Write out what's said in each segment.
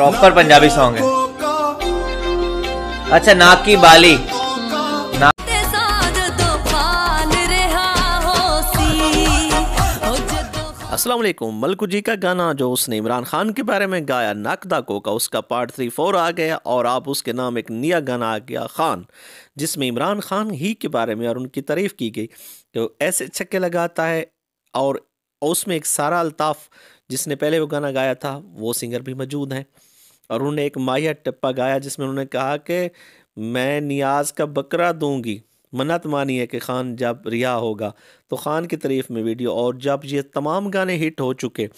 proper Punjabi song है अच्छा नाक की बाली असलम मलकू जी का गाना जो उसने इमरान खान के बारे में गाया नाकदाको का उसका पार्ट थ्री फोर आ गया और आप उसके नाम एक नया गाना आ गया खान जिसमें इमरान खान ही के बारे में और उनकी तारीफ़ की गई तो ऐसे छक्के लगाता है और उसमें एक सारा अल्ताफ़ जिसने पहले वो गाना गाया था वो सिंगर भी मौजूद हैं और उन्होंने एक माहिया टप्पा गाया जिसमें उन्होंने कहा कि मैं नियाज का बकरा दूंगी मन्नत मानी है कि खान जब रिहा होगा तो खान की तारीफ़ में वीडियो और जब ये तमाम गाने हिट हो चुके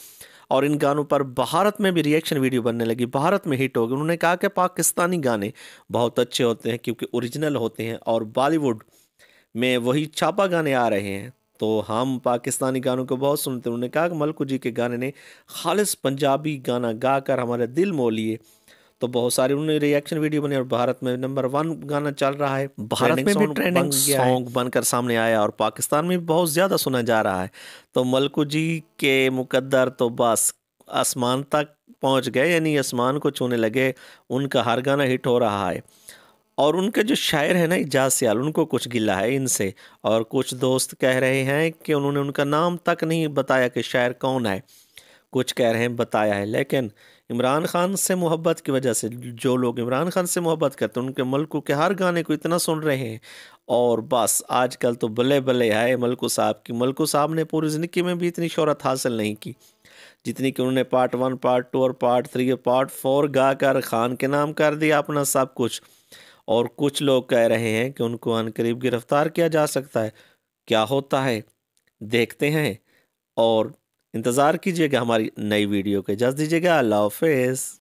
और इन गानों पर भारत में भी रिएक्शन वीडियो बनने लगी भारत में हिट हो गए उन्होंने कहा कि पाकिस्तानी गाने बहुत अच्छे होते हैं क्योंकि ओरिजिनल होते हैं और बॉलीवुड में वही छापा गाने आ रहे हैं तो हम पाकिस्तानी गानों को बहुत सुनते उन्होंने कहा कि मलकू जी के गाने ने खालिश पंजाबी गाना गा कर हमारे दिल मोह लिए तो बहुत सारे उन्होंने रिएक्शन वीडियो बने और भारत में नंबर वन गाना चल रहा है भारत में भी ट्रेंडिंग सॉन्ग बनकर सामने आया और पाकिस्तान में बहुत ज़्यादा सुना जा रहा है तो मलकू जी के मुकद्दर तो बस आसमान तक पहुंच गए यानी आसमान को छूने लगे उनका हर गाना हिट हो रहा है और उनके जो शायर है ना इजाज़ सियाल उनको कुछ गिला है इनसे और कुछ दोस्त कह रहे हैं कि उन्होंने उनका नाम तक नहीं बताया कि शायर कौन है कुछ कह रहे हैं बताया है लेकिन इमरान खान से मोहब्बत की वजह से जो लोग इमरान खान से मोहब्बत करते हैं उनके मलकू के हर गाने को इतना सुन रहे हैं और बस आजकल तो बल्ले बल्ले है मलकू साहब की मलकू साहब ने पूरी ज़िंदगी में भी इतनी शहरत हासिल नहीं की जितनी कि उन्होंने पार्ट वन पार्ट टू और पार्ट थ्री और पार्ट फोर गा कर खान के नाम कर दिया अपना सब कुछ और कुछ लोग कह रहे हैं कि उनको अनकरीब गिरफ्तार किया जा सकता है क्या होता है देखते हैं और इंतज़ार कीजिएगा हमारी नई वीडियो के इजाज़त दीजिएगा अल्लाह हाफ